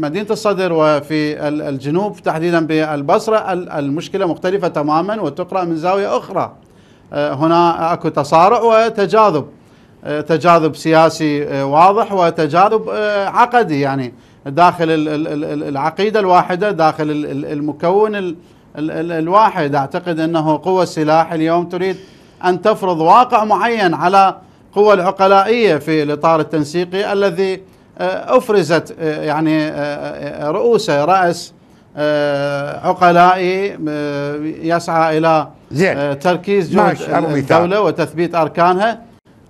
مدينة الصدر وفي الجنوب تحديدا بالبصرة المشكلة مختلفة تماما وتقرأ من زاوية أخرى آه، هنا أكو تصارع وتجاذب آه، تجاذب سياسي آه، واضح وتجاذب عقدي يعني داخل العقيدة الواحدة داخل المكون الواحد أعتقد أنه قوى السلاح اليوم تريد أن تفرض واقع معين على قوى العقلائية في الإطار التنسيقي الذي آه، أفرزت آه، يعني آه، رؤوسه رأس عقلائي يسعى إلى زين. تركيز جهد الدولة وتثبيت أركانها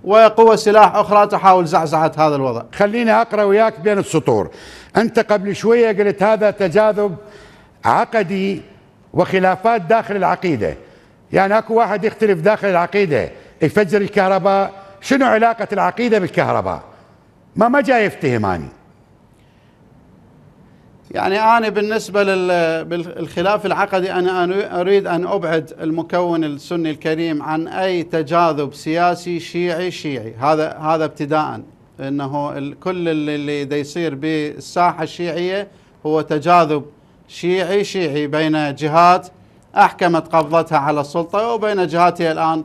وقوة سلاح أخرى تحاول زعزعة هذا الوضع خليني أقرأ وياك بين السطور أنت قبل شوية قلت هذا تجاذب عقدي وخلافات داخل العقيدة يعني أكو واحد يختلف داخل العقيدة يفجر الكهرباء شنو علاقة العقيدة بالكهرباء ما ما جاي يفتهم اني يعني أنا بالنسبة للخلاف العقدي أنا أريد أن أبعد المكون السني الكريم عن أي تجاذب سياسي شيعي شيعي هذا هذا ابتداء أنه كل اللي دا يصير بالساحة الشيعية هو تجاذب شيعي شيعي بين جهات أحكمت قبضتها على السلطة وبين جهات الآن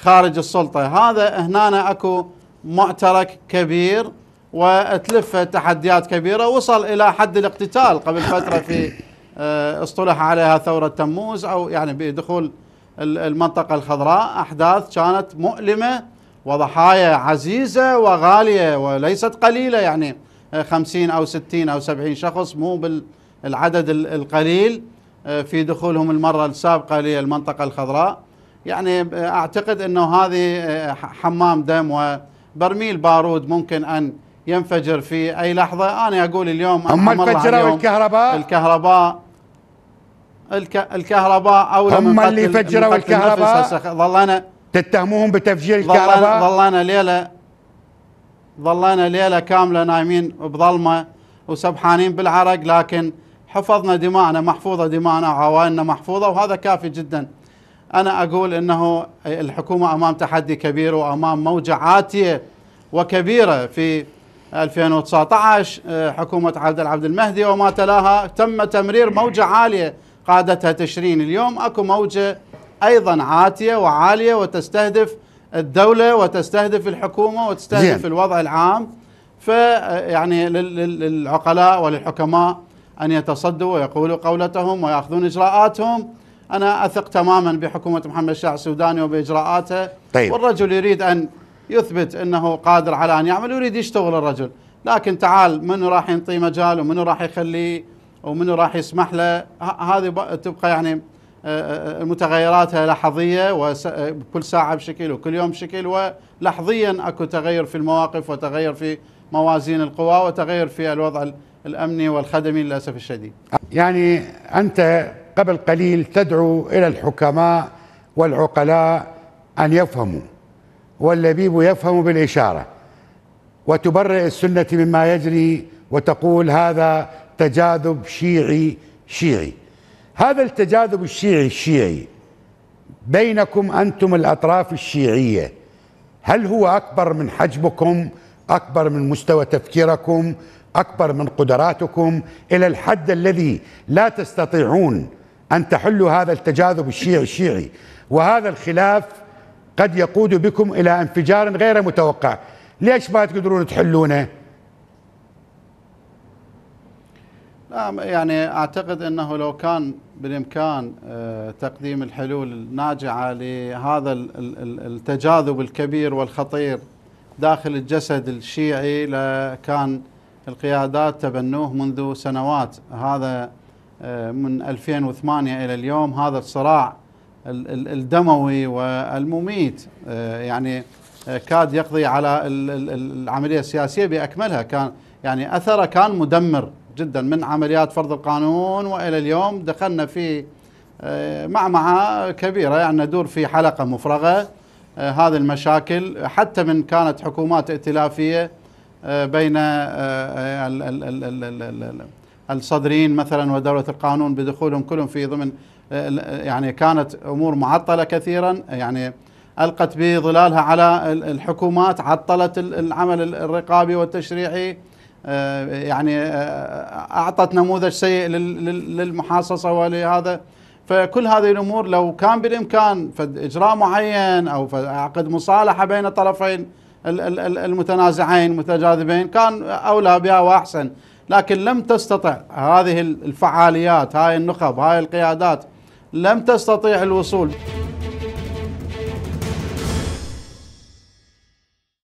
خارج السلطة هذا هنا أكو معترك كبير وتلف تحديات كبيرة وصل إلى حد الاقتتال قبل فترة في آه، اصطلح عليها ثورة تموز أو يعني بدخول المنطقة الخضراء أحداث كانت مؤلمة وضحايا عزيزة وغالية وليست قليلة يعني آه، خمسين أو ستين أو سبعين شخص مو بالعدد القليل آه، في دخولهم المرة السابقة للمنطقة الخضراء يعني أعتقد أنه هذه حمام دم وبرميل بارود ممكن أن ينفجر في أي لحظة أنا أقول اليوم أما الفجرة والكهرباء الكهرباء الك... الكهرباء او هم اللي فجروا الكهرباء ظلنا تتهموهم بتفجير الكهرباء ظلنا ليلة ظلنا ليلة كاملة نايمين بظلمة وسبحانين بالعرق لكن حفظنا دماءنا محفوظة دماءنا وعوائلنا محفوظة وهذا كافي جدا أنا أقول أنه الحكومة أمام تحدي كبير وأمام موجة عاتية وكبيرة في 2019 آه، حكومة عبد العبد المهدي وما تلاها تم تمرير موجة عالية قادتها تشرين اليوم أكو موجة أيضا عاتية وعالية وتستهدف الدولة وتستهدف الحكومة وتستهدف زين. الوضع العام فيعني آه، للعقلاء وللحكماء أن يتصدوا ويقولوا قولتهم ويأخذون إجراءاتهم أنا أثق تماما بحكومة محمد الشاع السوداني وبإجراءاته طيب. والرجل يريد أن يثبت أنه قادر على أن يعمل ويريد يشتغل الرجل لكن تعال منو راح ينطي مجال ومنو راح يخليه ومنو راح يسمح له هذه تبقى يعني آه، آه، آه، متغيراتها لحظيه وكل ساعه بشكل وكل يوم بشكل ولحظيا اكو تغير في المواقف وتغير في موازين القوى وتغير في الوضع الامني والخدمي للاسف الشديد. يعني انت قبل قليل تدعو الى الحكماء والعقلاء ان يفهموا واللبيب يفهم بالإشارة وتبرئ السنة مما يجري وتقول هذا تجاذب شيعي شيعي هذا التجاذب الشيعي الشيعي بينكم أنتم الأطراف الشيعية هل هو أكبر من حجمكم أكبر من مستوى تفكيركم أكبر من قدراتكم إلى الحد الذي لا تستطيعون أن تحلوا هذا التجاذب الشيعي الشيعي وهذا الخلاف قد يقود بكم إلى انفجار غير متوقع ليش ما تقدرون تحلونه يعني أعتقد أنه لو كان بالإمكان آه، تقديم الحلول الناجعة لهذا التجاذب الكبير والخطير داخل الجسد الشيعي لكان القيادات تبنوه منذ سنوات هذا آه، من 2008 إلى اليوم هذا الصراع الدموي والمميت يعني كاد يقضي على العملية السياسية بأكملها كان يعني أثره كان مدمر جدا من عمليات فرض القانون وإلى اليوم دخلنا في معمعة كبيرة يعني ندور في حلقة مفرغة هذه المشاكل حتى من كانت حكومات ائتلافية بين الصدريين مثلا ودولة القانون بدخولهم كلهم في ضمن آه، يعني كانت امور معطله كثيرا يعني القت بظلالها على الحكومات عطلت العمل الرقابي والتشريعي آه، يعني آه، اعطت نموذج سيء للمحاصصه ولهذا فكل هذه الامور لو كان بالامكان اجراء معين او عقد مصالحه بين الطرفين المتنازعين المتجاذبين كان اولى بها واحسن لكن لم تستطع هذه الفعاليات هاي النخب هاي القيادات لم تستطيع الوصول